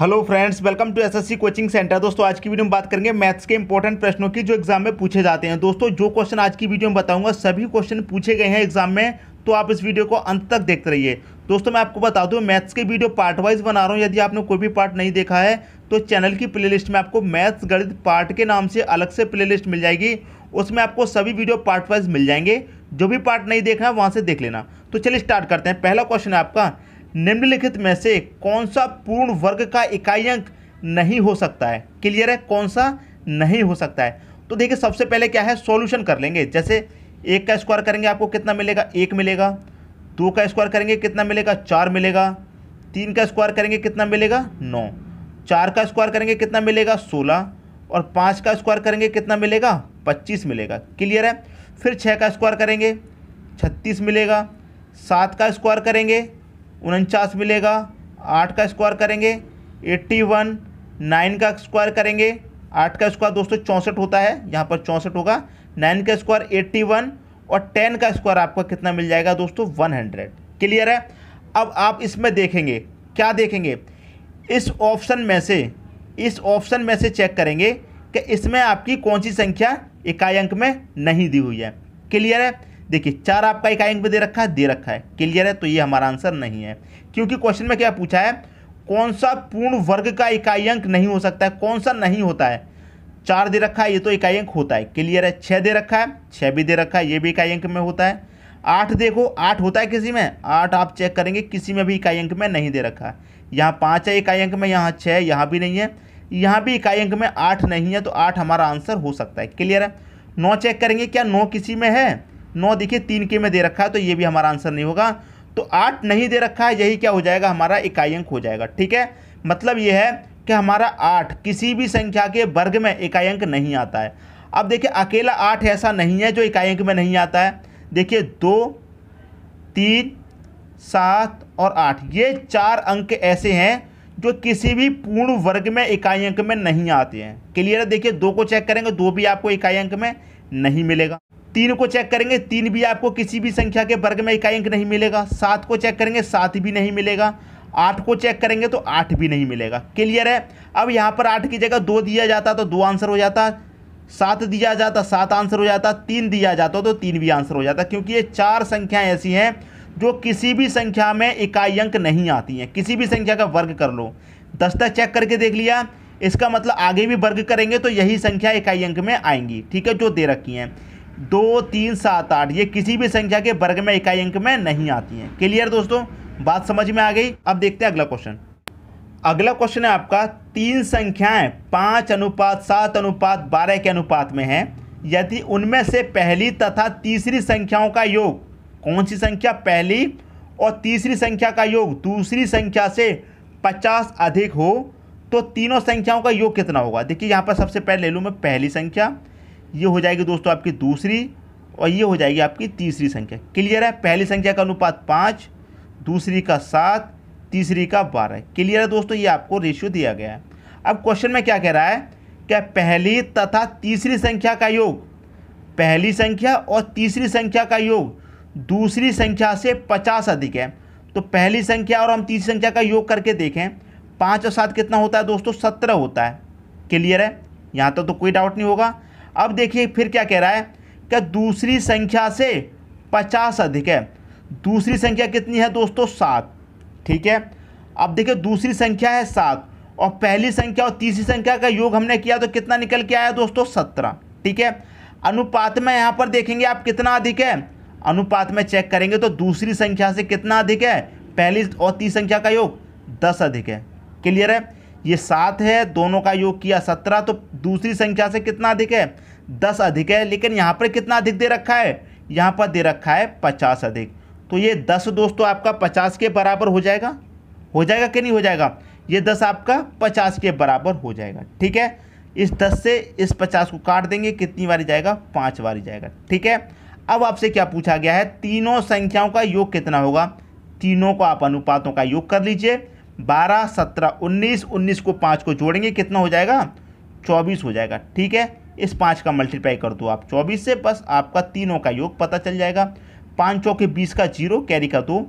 hello friends welcome to SSC coaching centre दोस्तों आज की वीडियो में बात करेंगे मैथ्स के इंपॉर्टेंट प्रश्नों की जो एग्जाम में पूछे जाते हैं दोस्तों जो क्वेश्चन आज की वीडियो में बताऊंगा सभी क्वेश्चन पूछे गए हैं एग्जाम में तो आप इस वीडियो को अंत तक देखते रहिए दोस्तों मैं आपको बता दूँ मैथ्स के वीडियो पार्ट वाइज बना रहा हूँ यदि आपने कोई भी पार्ट नहीं देखा है तो चैनल की प्ले में आपको मैथ्स गणित पार्ट के नाम से अलग से प्ले मिल जाएगी उसमें आपको सभी वीडियो पार्ट वाइज मिल जाएंगे जो भी पार्ट नहीं देखना है वहाँ से देख लेना तो चलिए स्टार्ट करते हैं पहला क्वेश्चन है आपका निम्नलिखित में से कौन सा पूर्ण वर्ग का इकाई अंक नहीं हो सकता है क्लियर है कौन सा नहीं हो सकता है तो देखिए सबसे पहले क्या है सॉल्यूशन कर लेंगे जैसे एक का स्क्वायर करेंगे आपको कितना मिलेगा एक मिलेगा दो का स्क्वायर करेंगे कितना मिलेगा चार मिलेगा तीन का स्क्वायर करेंगे कितना मिलेगा नौ चार का स्क्वायर करेंगे कितना मिलेगा सोलह और पाँच का स्क्वायर करेंगे कितना मिलेगा पच्चीस मिलेगा क्लियर है फिर छः का स्क्वायर करेंगे छत्तीस मिलेगा सात का स्क्वायर करेंगे उनचास मिलेगा आठ का स्क्वायर करेंगे एट्टी वन नाइन का स्क्वायर करेंगे आठ का स्क्वायर दोस्तों चौंसठ होता है यहाँ पर चौंसठ होगा नाइन का स्क्वायर एट्टी वन और टेन का स्क्वायर आपका कितना मिल जाएगा दोस्तों वन हंड्रेड क्लियर है अब आप इसमें देखेंगे क्या देखेंगे इस ऑप्शन में से इस ऑप्शन में से चेक करेंगे कि इसमें आपकी कौन सी संख्या इकाई अंक में नहीं दी हुई है क्लियर है देखिए चार आपका इकाइंग पे दे रखा है दे रखा है क्लियर है तो ये हमारा आंसर नहीं है क्योंकि क्वेश्चन में क्या पूछा है कौन सा पूर्ण वर्ग का इकाई अंक नहीं हो सकता है कौन सा नहीं होता है चार दे रखा है ये तो इकाई अंक होता है क्लियर है छः दे रखा है छः भी दे रखा है ये भी इकाई अंक में होता है आठ देखो आठ होता है किसी में आठ आप चेक करेंगे किसी में भी इकाई अंक में नहीं दे रखा है यहाँ पाँच है इकाई अंक में यहाँ छः है यहाँ भी नहीं है यहाँ भी इकाई अंक में आठ नहीं है तो आठ हमारा आंसर हो सकता है क्लियर है नौ चेक करेंगे क्या नौ किसी में है नौ देखिए तीन के में दे रखा है तो ये भी हमारा आंसर नहीं होगा तो आठ नहीं दे रखा है यही क्या हो जाएगा हमारा इकाई अंक हो जाएगा ठीक है मतलब ये है कि हमारा आठ किसी भी संख्या के वर्ग में इकाई अंक नहीं आता है अब देखिए अकेला आठ ऐसा नहीं है जो इकाई अंक में नहीं आता है देखिए दो तीन सात और आठ ये चार अंक ऐसे हैं जो किसी भी पूर्ण वर्ग में इकाई अंक में नहीं आते हैं क्लियर है देखिए दो को चेक करेंगे दो भी आपको इकाई अंक में नहीं मिलेगा तीन को चेक करेंगे तीन भी आपको किसी भी संख्या के वर्ग में इकाई अंक नहीं मिलेगा सात को चेक करेंगे सात भी नहीं मिलेगा आठ को चेक करेंगे तो आठ भी नहीं मिलेगा क्लियर है अब यहाँ पर आठ की जगह दो दिया जाता तो दो आंसर हो जाता सात दिया जाता सात आंसर हो जाता तीन दिया जाता तो तीन भी आंसर हो जाता क्योंकि ये चार संख्याएं ऐसी हैं जो किसी भी संख्या में इकाई अंक नहीं आती हैं किसी भी संख्या का वर्ग कर लो दस तक चेक करके देख लिया इसका मतलब आगे भी वर्ग करेंगे तो यही संख्या इकाई अंक में आएंगी ठीक है जो दे रखी हैं दो तीन सात आठ ये किसी भी संख्या के वर्ग में इकाई अंक में नहीं आती हैं क्लियर दोस्तों बात समझ में आ गई अब देखते हैं अगला क्वेश्चन अगला क्वेश्चन है आपका तीन संख्याएं पाँच अनुपात सात अनुपात बारह के अनुपात में हैं यदि उनमें से पहली तथा तीसरी संख्याओं का योग कौन सी संख्या पहली और तीसरी संख्या का योग दूसरी संख्या से पचास अधिक हो तो तीनों संख्याओं का योग कितना होगा देखिए यहाँ पर सबसे पहले ले लूँ मैं पहली संख्या ये हो जाएगी दोस्तों आपकी दूसरी और ये हो जाएगी आपकी तीसरी संख्या क्लियर है पहली संख्या का अनुपात पाँच दूसरी का सात तीसरी का बारह क्लियर है दोस्तों ये आपको रेशियो दिया गया है अब क्वेश्चन में क्या कह रहा है क्या पहली तथा तीसरी संख्या का योग पहली संख्या और तीसरी संख्या का योग दूसरी संख्या से पचास अधिक है तो पहली संख्या और हम तीसरी संख्या का योग करके देखें पाँच और सात कितना होता है दोस्तों सत्रह होता है क्लियर है यहाँ तक तो कोई डाउट नहीं होगा अब देखिए फिर क्या कह रहा है कि दूसरी संख्या से पचास अधिक है दूसरी संख्या कितनी है दोस्तों सात ठीक है अब देखिए दूसरी संख्या है सात और पहली संख्या और तीसरी संख्या का योग हमने किया तो कितना निकल के आया दोस्तों सत्रह ठीक है अनुपात में यहाँ पर देखेंगे आप कितना अधिक है अनुपात में चेक करेंगे तो दूसरी संख्या से कितना अधिक है पहली और तीसरी संख्या का योग दस अधिक है क्लियर है ये सात है दोनों का योग किया सत्रह तो दूसरी संख्या से कितना अधिक है दस अधिक है लेकिन यहाँ पर कितना अधिक दे रखा है यहाँ पर दे रखा है पचास अधिक तो ये दस दोस्तों आपका पचास के बराबर हो जाएगा हो जाएगा कि नहीं हो जाएगा ये दस आपका पचास के बराबर हो जाएगा ठीक है इस दस से इस पचास को काट देंगे कितनी बारी जाएगा पाँच बारी जाएगा ठीक है अब आपसे क्या पूछा गया है तीनों संख्याओं का योग कितना होगा तीनों को आप अनुपातों का योग कर लीजिए बारह सत्रह उन्नीस उन्नीस को पाँच को जोड़ेंगे कितना हो जाएगा चौबीस हो जाएगा ठीक है इस पाँच का मल्टीप्लाई कर दो आप चौबीस से बस आपका तीनों का योग पता चल जाएगा पाँच चौके बीस का जीरो कैरी का दो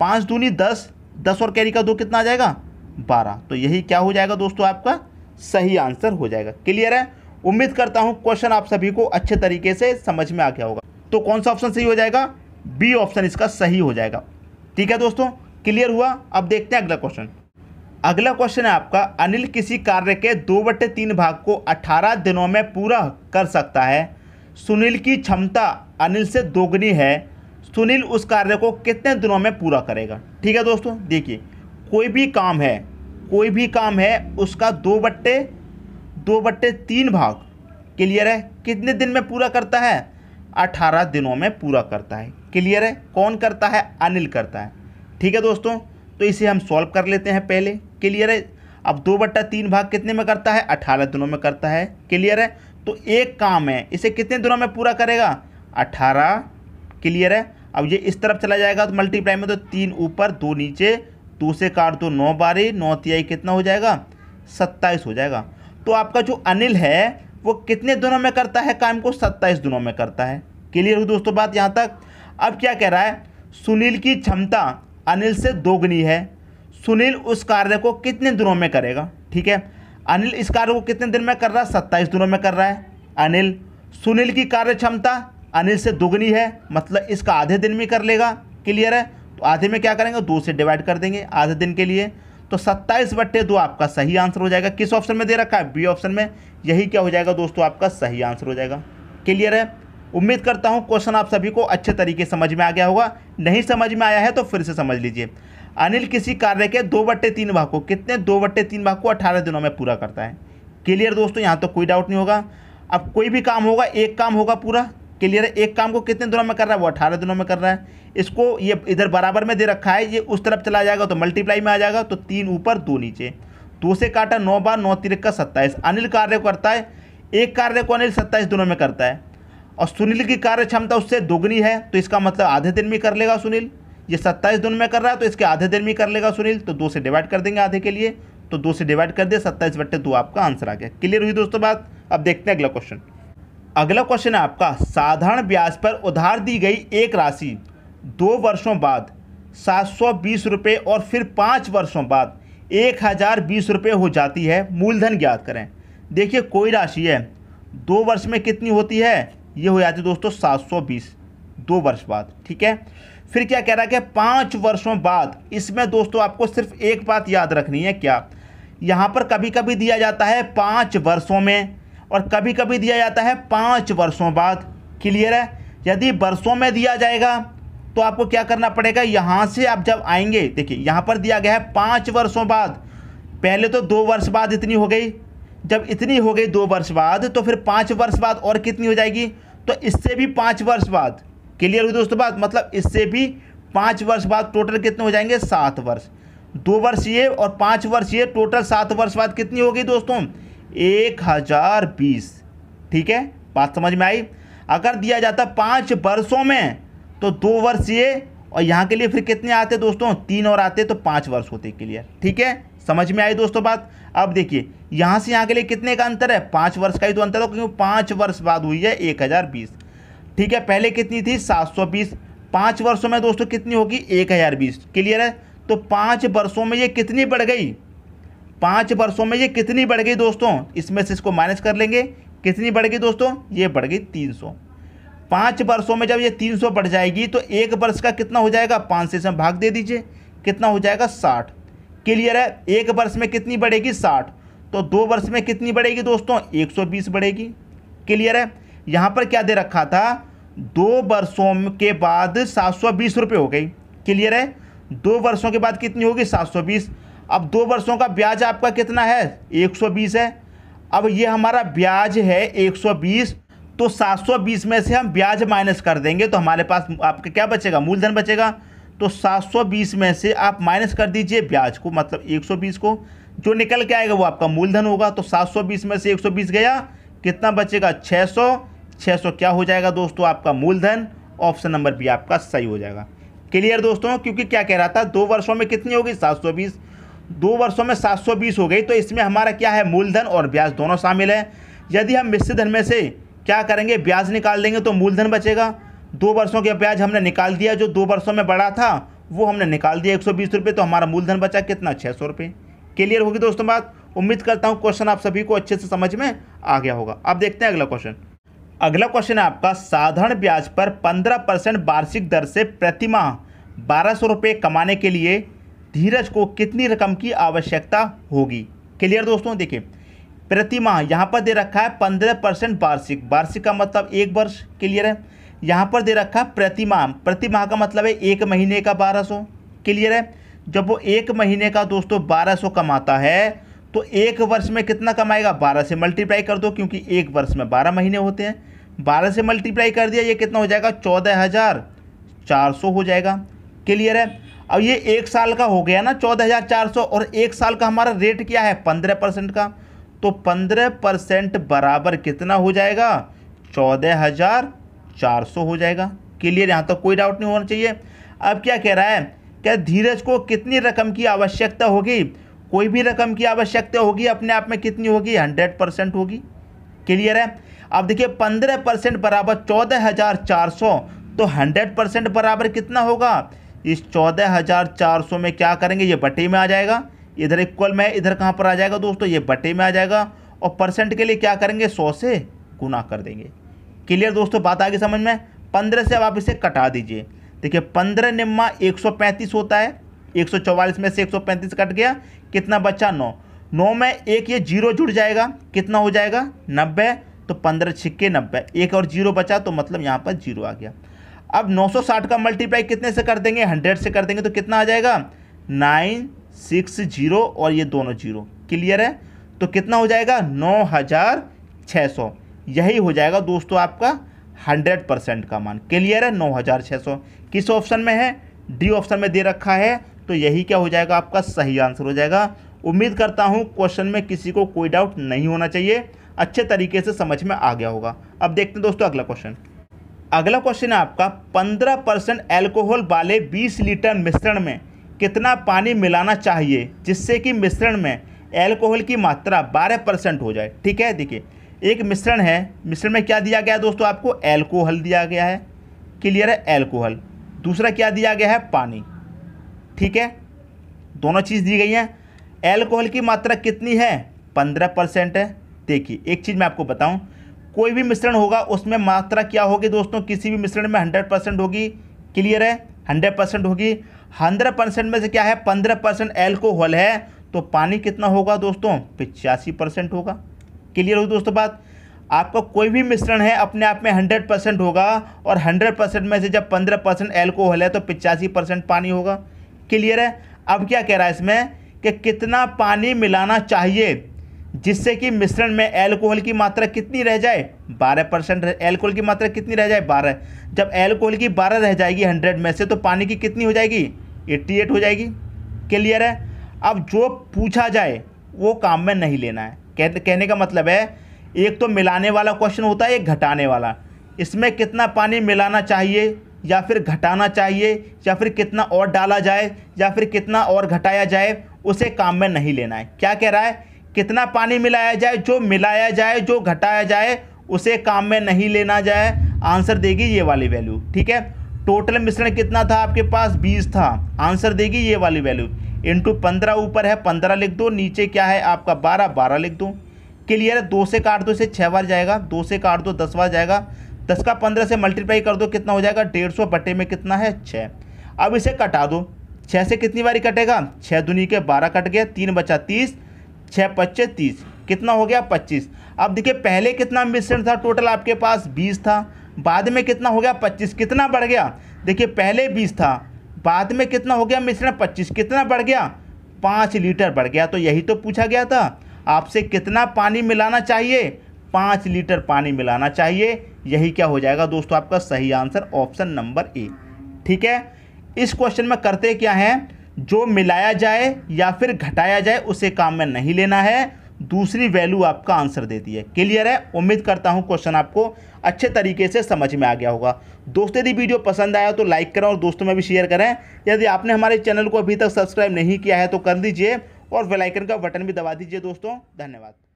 पाँच दूनी दस दस और कैरी का दो कितना आ जाएगा बारह तो यही क्या हो जाएगा दोस्तों आपका सही आंसर हो जाएगा क्लियर है उम्मीद करता हूँ क्वेश्चन आप सभी को अच्छे तरीके से समझ में आ गया होगा तो कौन सा ऑप्शन सही हो जाएगा बी ऑप्शन इसका सही हो जाएगा ठीक है दोस्तों क्लियर हुआ अब देखते हैं अगला क्वेश्चन अगला क्वेश्चन है आपका अनिल किसी कार्य के दो बटे तीन भाग को अठारह दिनों में पूरा कर सकता है सुनील की क्षमता अनिल से दोगुनी है सुनील उस कार्य को कितने दिनों में पूरा करेगा ठीक है दोस्तों देखिए कोई भी काम है कोई भी काम है उसका दो बट्टे दो बट्टे तीन भाग क्लियर है कितने दिन में पूरा करता है अठारह दिनों में पूरा करता है क्लियर है कौन करता है अनिल करता है ठीक है दोस्तों तो इसे हम सॉल्व कर लेते हैं पहले क्लियर है अब दो बट्टा तीन भाग कितने में करता है अठारह दिनों में करता है क्लियर है तो एक काम है इसे कितने दिनों में पूरा करेगा अठारह क्लियर है अब ये इस तरफ चला जाएगा तो मल्टीप्लाई में तो तीन ऊपर दो नीचे दो से काट दो नौ बारी नौ तिहाई कितना हो जाएगा सत्ताईस हो जाएगा तो आपका जो अनिल है वो कितने दिनों में करता है काम को सत्ताईस दिनों में करता है क्लियर हो दोस्तों बात यहाँ तक अब क्या कह रहा है सुनील की क्षमता अनिल से दोगुनी है सुनील उस कार्य को कितने दिनों में करेगा ठीक है अनिल इस कार्य को कितने दिन में कर रहा है सत्ताईस दिनों में कर रहा है अनिल सुनील की कार्य क्षमता अनिल से दोगुनी है मतलब इसका आधे दिन में कर लेगा क्लियर है तो आधे में क्या करेंगे दो से डिवाइड कर देंगे आधे दिन के लिए तो सत्ताईस बट्टे दो आपका सही आंसर हो जाएगा किस ऑप्शन में दे रखा है बी ऑप्शन में यही क्या हो जाएगा दोस्तों आपका सही आंसर हो जाएगा क्लियर है उम्मीद करता हूँ क्वेश्चन आप सभी को अच्छे तरीके समझ में आ गया होगा नहीं समझ में आया है तो फिर से समझ लीजिए अनिल किसी कार्य के दो बट्टे तीन भाग को कितने दो बट्टे तीन भाग को अठारह दिनों में पूरा करता है क्लियर दोस्तों यहाँ तो कोई डाउट नहीं होगा अब कोई भी काम होगा एक काम होगा पूरा क्लियर है एक काम को कितने दिनों में कर रहा है वो अठारह दिनों में कर रहा है इसको ये इधर बराबर में दे रखा है ये उस तरफ चला जाएगा तो मल्टीप्लाई में आ जाएगा तो तीन ऊपर दो नीचे दो से काटा नौ बार नौ तिरक का सत्ताईस अनिल कार्य करता है एक कार्य को अनिल सत्ताईस दिनों में करता है और सुनील की कार्य क्षमता उससे दोगुनी है तो इसका मतलब आधे दिन में कर लेगा सुनील ये सत्ताईस दिन में कर रहा है तो इसके आधे दिन में कर लेगा सुनील तो दो से डिवाइड कर देंगे आधे के लिए तो दो से डिवाइड कर दिया सत्ताईस बट्टे दो आपका आंसर आ गया क्लियर हुई दोस्तों बात अब देखते हैं अगला क्वेश्चन अगला क्वेश्चन है आपका साधारण ब्याज पर उधार दी गई एक राशि दो वर्षों बाद सात सौ बीस रुपये और फिर पाँच वर्षों बाद एक हज़ार बीस रुपये हो जाती है मूलधन ज्ञात करें देखिए कोई राशि है दो वर्ष में कितनी होती है ये हो जाती दोस्तों 720 दो वर्ष बाद ठीक है फिर क्या कह रहा है कि पाँच वर्षों बाद इसमें दोस्तों आपको सिर्फ एक बात याद रखनी है क्या यहाँ पर कभी कभी दिया जाता है पाँच वर्षों में और कभी कभी दिया जाता है पाँच वर्षों बाद क्लियर है यदि वर्षों में दिया जाएगा तो आपको क्या करना पड़ेगा यहाँ से आप जब आएंगे देखिए यहाँ पर दिया गया है पाँच वर्षों बाद पहले तो दो वर्ष बाद इतनी हो गई जब इतनी हो गई दो वर्ष बाद तो फिर पाँच वर्ष बाद और कितनी हो जाएगी तो इससे भी पाँच वर्ष बाद क्लियर हुई दोस्तों बात मतलब इससे भी पाँच वर्ष बाद टोटल कितने हो जाएंगे सात वर्ष दो वर्ष ये और पाँच वर्ष ये टोटल सात वर्ष बाद कितनी होगी दोस्तों एक हज़ार बीस ठीक है बात समझ में आई अगर दिया जाता पाँच वर्षों में तो दो वर्ष ये और यहाँ के लिए फिर कितने आते दोस्तों तीन और आते तो पाँच वर्ष होते क्लियर ठीक है समझ में आई दोस्तों बात अब देखिए यहाँ से यहाँ के लिए कितने का अंतर है पाँच वर्ष का ही तो अंतर हो क्योंकि पाँच वर्ष बाद हुई है एक हज़ार बीस ठीक है पहले कितनी थी सात सौ बीस पाँच वर्षों में दोस्तों कितनी होगी एक हज़ार बीस क्लियर है तो पाँच वर्षों में ये कितनी बढ़ गई पाँच वर्षों में ये कितनी बढ़ गई दोस्तों इसमें से इसको माइनस कर लेंगे कितनी बढ़ गई दोस्तों ये बढ़ गई तीन सौ पाँच वर्षों में जब ये तीन सौ बढ़ जाएगी तो एक वर्ष का कितना हो जाएगा पाँच से इसमें भाग दे दीजिए कितना हो जाएगा साठ क्लियर है एक वर्ष में कितनी बढ़ेगी साठ तो दो वर्ष में कितनी बढ़ेगी दोस्तों एक सौ बीस बढ़ेगी क्लियर है यहाँ पर क्या दे रखा था दो वर्षों के बाद सात सौ बीस रुपये हो गई क्लियर है दो वर्षों के बाद कितनी होगी सात सौ बीस अब दो वर्षों का ब्याज आपका कितना है एक सौ बीस है अब ये हमारा ब्याज है एक सौ बीस तो सात सौ बीस में से हम ब्याज माइनस कर देंगे तो हमारे पास आपका क्या बचेगा मूलधन बचेगा तो 720 में से आप माइनस कर दीजिए ब्याज को मतलब 120 को जो निकल के आएगा वो आपका मूलधन होगा तो 720 में से 120 गया कितना बचेगा 600 600 क्या हो जाएगा दोस्तों आपका मूलधन ऑप्शन नंबर बी आपका सही हो जाएगा क्लियर दोस्तों क्योंकि क्या कह रहा था दो वर्षों में कितनी होगी 720 दो वर्षों में 720 हो गई तो इसमें हमारा क्या है मूलधन और ब्याज दोनों शामिल है यदि हम मिश्र धन में से क्या करेंगे ब्याज निकाल देंगे तो मूलधन बचेगा दो वर्षों के ब्याज हमने निकाल दिया जो दो वर्षों में बढ़ा था वो हमने निकाल दिया एक सौ बीस तो हमारा मूलधन बचा कितना छः सौ क्लियर होगी दोस्तों बात उम्मीद करता हूँ क्वेश्चन आप सभी को अच्छे से समझ में आ गया होगा अब देखते हैं अगला क्वेश्चन अगला क्वेश्चन है आपका साधारण ब्याज पर पंद्रह परसेंट वार्षिक दर से प्रतिमाह बारह सौ रुपये कमाने के लिए धीरज को कितनी रकम की आवश्यकता होगी क्लियर दोस्तों देखिए प्रतिमाह यहाँ पर दे रखा है पंद्रह परसेंट वार्षिक वार्षिक का मतलब एक वर्ष क्लियर है यहाँ पर दे रखा प्रतिमाह प्रतिमाह का मतलब है एक महीने का बारह सौ क्लियर है जब वो एक महीने का दोस्तों बारह सौ कमाता है तो एक वर्ष में कितना कमाएगा बारह से मल्टीप्लाई कर दो क्योंकि एक वर्ष में बारह महीने होते हैं बारह से मल्टीप्लाई कर दिया ये कितना हो जाएगा चौदह हज़ार चार सौ हो जाएगा क्लियर है अब ये एक साल का हो गया ना चौदह हज़ार चार सौ और एक साल का हमारा रेट क्या है पंद्रह परसेंट का तो पंद्रह परसेंट बराबर कितना हो जाएगा चौदह हज़ार 400 हो जाएगा क्लियर यहाँ तक तो कोई डाउट नहीं होना चाहिए अब क्या कह रहा है क्या धीरज को कितनी रकम की आवश्यकता होगी कोई भी रकम की आवश्यकता होगी अपने आप में कितनी होगी हंड्रेड परसेंट होगी क्लियर है अब देखिए पंद्रह परसेंट बराबर चौदह हज़ार चार सौ तो हंड्रेड परसेंट बराबर कितना होगा इस चौदह हज़ार चार सौ में क्या करेंगे ये बटे में आ जाएगा इधर इक्वल में इधर कहाँ पर आ जाएगा दोस्तों ये बटे में आ जाएगा और परसेंट के लिए क्या करेंगे सौ से गुना कर देंगे क्लियर दोस्तों बात आगे समझ में पंद्रह से अब आप इसे कटा दीजिए देखिए पंद्रह निम्मा एक सौ पैंतीस होता है एक सौ चौवालीस में से एक सौ पैंतीस कट गया कितना बचा नौ नौ में एक ये जीरो जुड़ जाएगा कितना हो जाएगा नब्बे तो पंद्रह छिक्के नब्बे एक और जीरो बचा तो मतलब यहाँ पर जीरो आ गया अब नौ सौ साठ का मल्टीप्लाई कितने से कर देंगे हंड्रेड से कर देंगे तो कितना आ जाएगा नाइन सिक्स जीरो और ये दोनों जीरो क्लियर है तो कितना हो जाएगा नौ हज़ार छः सौ यही हो जाएगा दोस्तों आपका हंड्रेड परसेंट का मान क्लियर है नौ हज़ार छः सौ किस ऑप्शन में है डी ऑप्शन में दे रखा है तो यही क्या हो जाएगा आपका सही आंसर हो जाएगा उम्मीद करता हूँ क्वेश्चन में किसी को कोई डाउट नहीं होना चाहिए अच्छे तरीके से समझ में आ गया होगा अब देखते हैं दोस्तों अगला क्वेश्चन अगला क्वेश्चन है आपका पंद्रह परसेंट एल्कोहल वाले बीस लीटर मिश्रण में कितना पानी मिलाना चाहिए जिससे कि मिश्रण में एल्कोहल की मात्रा बारह परसेंट हो जाए ठीक है देखिए एक मिश्रण है मिश्रण में क्या दिया गया है दोस्तों आपको एल्कोहल दिया गया है क्लियर है एल्कोहल दूसरा क्या दिया गया है पानी ठीक है दोनों चीज़ दी गई हैं एल्कोहल की मात्रा कितनी है पंद्रह परसेंट है देखिए एक चीज़ मैं आपको बताऊं कोई भी मिश्रण होगा उसमें मात्रा क्या होगी दोस्तों किसी भी मिश्रण में हंड्रेड परसेंट होगी क्लियर है हंड्रेड परसेंट होगी हंड्रेड परसेंट में से क्या है पंद्रह परसेंट एल्कोहल है तो पानी कितना होगा दोस्तों पिचासी परसेंट होगा क्लियर हो दोस्तों बात आपका कोई भी मिश्रण है अपने आप में हंड्रेड परसेंट होगा और हंड्रेड परसेंट में से जब पंद्रह परसेंट एल्कोहल है तो पिचासी परसेंट पानी होगा क्लियर है अब क्या कह रहा है इसमें कि कितना पानी मिलाना चाहिए जिससे कि मिश्रण में एल्कोहल की मात्रा कितनी रह जाए बारह परसेंट एल्कोहल की मात्रा कितनी रह जाए बारह जब एल्कोहल की बारह रह जाएगी हंड्रेड में से तो पानी की कितनी हो जाएगी एट्टी एट हो जाएगी क्लियर है अब जो पूछा जाए वो काम में नहीं लेना है कहने का मतलब है एक तो मिलाने वाला क्वेश्चन होता है एक घटाने वाला इसमें कितना पानी मिलाना चाहिए या फिर घटाना चाहिए या फिर कितना और डाला जाए या फिर कितना और घटाया जाए उसे काम में नहीं लेना है क्या कह रहा है कितना पानी मिलाया जाए जो मिलाया जाए जो घटाया जाए उसे काम में नहीं लेना जाए आंसर देगी ये वाली वैल्यू ठीक है टोटल मिश्रण कितना था आपके पास बीस था आंसर देगी ये वाली वैल्यू इंटू पंद्रह ऊपर है पंद्रह लिख दो नीचे क्या है आपका बारह बारह लिख दो क्लियर है दो से काट दो इसे छः बार जाएगा दो से काट दो दस बार जाएगा दस का पंद्रह से मल्टीप्लाई कर दो कितना हो जाएगा डेढ़ सौ बटे में कितना है छः अब इसे कटा दो छः से कितनी बारी कटेगा छः दुनी के बारह कट गया तीन बचा तीस छः पच्चे तीस कितना हो गया पच्चीस अब देखिए पहले कितना मिश्रण था टोटल आपके पास बीस था बाद में कितना हो गया पच्चीस कितना बढ़ गया देखिए पहले बीस था बाद में कितना हो गया मिश्रण पच्चीस कितना बढ़ गया पाँच लीटर बढ़ गया तो यही तो पूछा गया था आपसे कितना पानी मिलाना चाहिए पाँच लीटर पानी मिलाना चाहिए यही क्या हो जाएगा दोस्तों आपका सही आंसर ऑप्शन नंबर ए ठीक है इस क्वेश्चन में करते क्या हैं जो मिलाया जाए या फिर घटाया जाए उसे काम में नहीं लेना है दूसरी वैल्यू आपका आंसर देती है क्लियर है उम्मीद करता हूँ क्वेश्चन आपको अच्छे तरीके से समझ में आ गया होगा दोस्तों यदि वीडियो पसंद आया तो लाइक करें और दोस्तों में भी शेयर करें यदि आपने हमारे चैनल को अभी तक सब्सक्राइब नहीं किया है तो कर दीजिए और वेलाइकन का बटन भी दबा दीजिए दोस्तों धन्यवाद